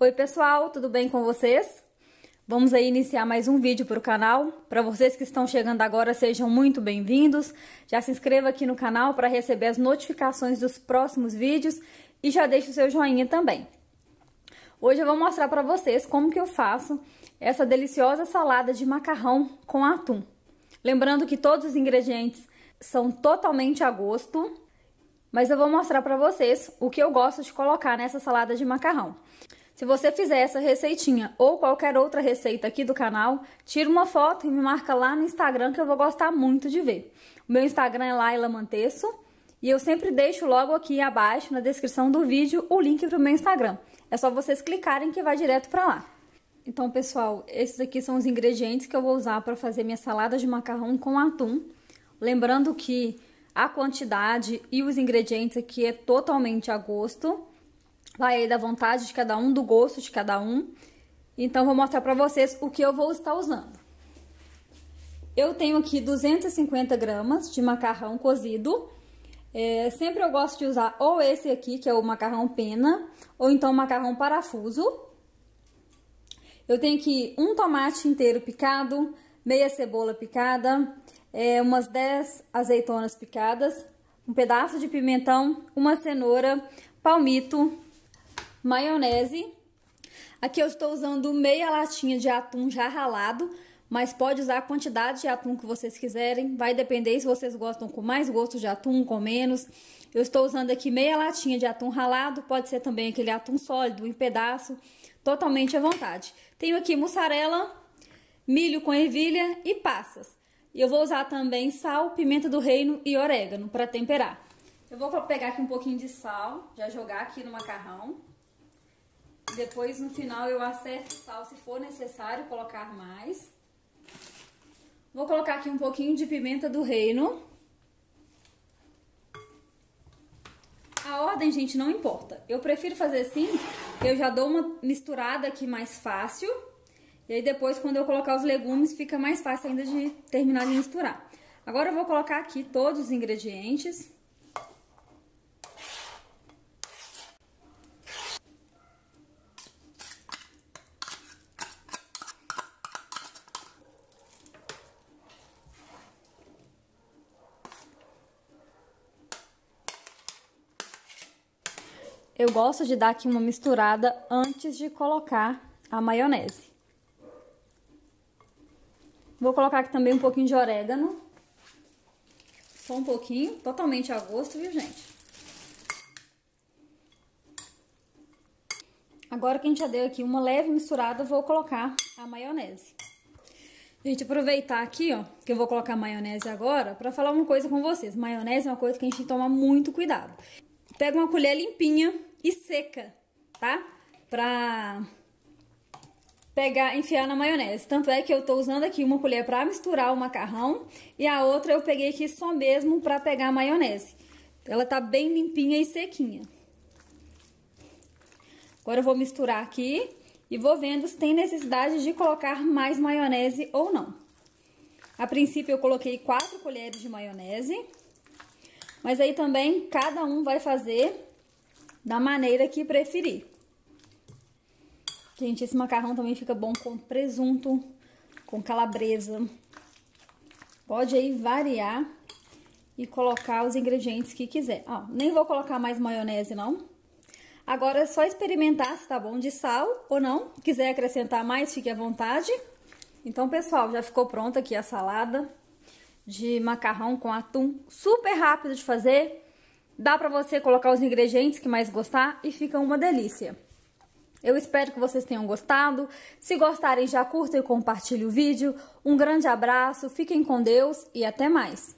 Oi pessoal, tudo bem com vocês? Vamos aí iniciar mais um vídeo para o canal. Para vocês que estão chegando agora, sejam muito bem-vindos. Já se inscreva aqui no canal para receber as notificações dos próximos vídeos e já deixe o seu joinha também. Hoje eu vou mostrar para vocês como que eu faço essa deliciosa salada de macarrão com atum. Lembrando que todos os ingredientes são totalmente a gosto, mas eu vou mostrar para vocês o que eu gosto de colocar nessa salada de macarrão. Se você fizer essa receitinha ou qualquer outra receita aqui do canal, tira uma foto e me marca lá no Instagram que eu vou gostar muito de ver. O meu Instagram é Laila Manteço e eu sempre deixo logo aqui abaixo na descrição do vídeo o link para o meu Instagram. É só vocês clicarem que vai direto para lá. Então, pessoal, esses aqui são os ingredientes que eu vou usar para fazer minha salada de macarrão com atum. Lembrando que a quantidade e os ingredientes aqui é totalmente a gosto. Vai aí da vontade de cada um, do gosto de cada um. Então, vou mostrar pra vocês o que eu vou estar usando. Eu tenho aqui 250 gramas de macarrão cozido. É, sempre eu gosto de usar ou esse aqui, que é o macarrão pena, ou então macarrão parafuso. Eu tenho aqui um tomate inteiro picado, meia cebola picada, é, umas 10 azeitonas picadas, um pedaço de pimentão, uma cenoura, palmito, maionese. Aqui eu estou usando meia latinha de atum já ralado, mas pode usar a quantidade de atum que vocês quiserem. Vai depender se vocês gostam com mais gosto de atum, com menos. Eu estou usando aqui meia latinha de atum ralado, pode ser também aquele atum sólido, em pedaço, totalmente à vontade. Tenho aqui mussarela, milho com ervilha e passas. E eu vou usar também sal, pimenta do reino e orégano para temperar. Eu vou pegar aqui um pouquinho de sal, já jogar aqui no macarrão. Depois, no final, eu acerto o sal se for necessário colocar mais. Vou colocar aqui um pouquinho de pimenta do reino. A ordem, gente, não importa. Eu prefiro fazer assim, eu já dou uma misturada aqui mais fácil. E aí depois, quando eu colocar os legumes, fica mais fácil ainda de terminar de misturar. Agora eu vou colocar aqui todos os ingredientes. Eu gosto de dar aqui uma misturada antes de colocar a maionese. Vou colocar aqui também um pouquinho de orégano. Só um pouquinho, totalmente a gosto, viu, gente? Agora que a gente já deu aqui uma leve misturada, vou colocar a maionese. Gente, aproveitar aqui, ó, que eu vou colocar maionese agora, pra falar uma coisa com vocês. Maionese é uma coisa que a gente toma muito cuidado. Pega uma colher limpinha e seca, tá? Pra pegar, enfiar na maionese. Tanto é que eu tô usando aqui uma colher para misturar o macarrão e a outra eu peguei aqui só mesmo para pegar a maionese. Ela tá bem limpinha e sequinha. Agora eu vou misturar aqui e vou vendo se tem necessidade de colocar mais maionese ou não. A princípio eu coloquei 4 colheres de maionese. Mas aí também cada um vai fazer da maneira que preferir. Gente, esse macarrão também fica bom com presunto, com calabresa. Pode aí variar e colocar os ingredientes que quiser. Ó, nem vou colocar mais maionese, não. Agora é só experimentar se tá bom de sal ou não. Quiser acrescentar mais, fique à vontade. Então, pessoal, já ficou pronta aqui a salada de macarrão com atum, super rápido de fazer. Dá pra você colocar os ingredientes que mais gostar e fica uma delícia. Eu espero que vocês tenham gostado. Se gostarem, já curta e compartilhe o vídeo. Um grande abraço, fiquem com Deus e até mais!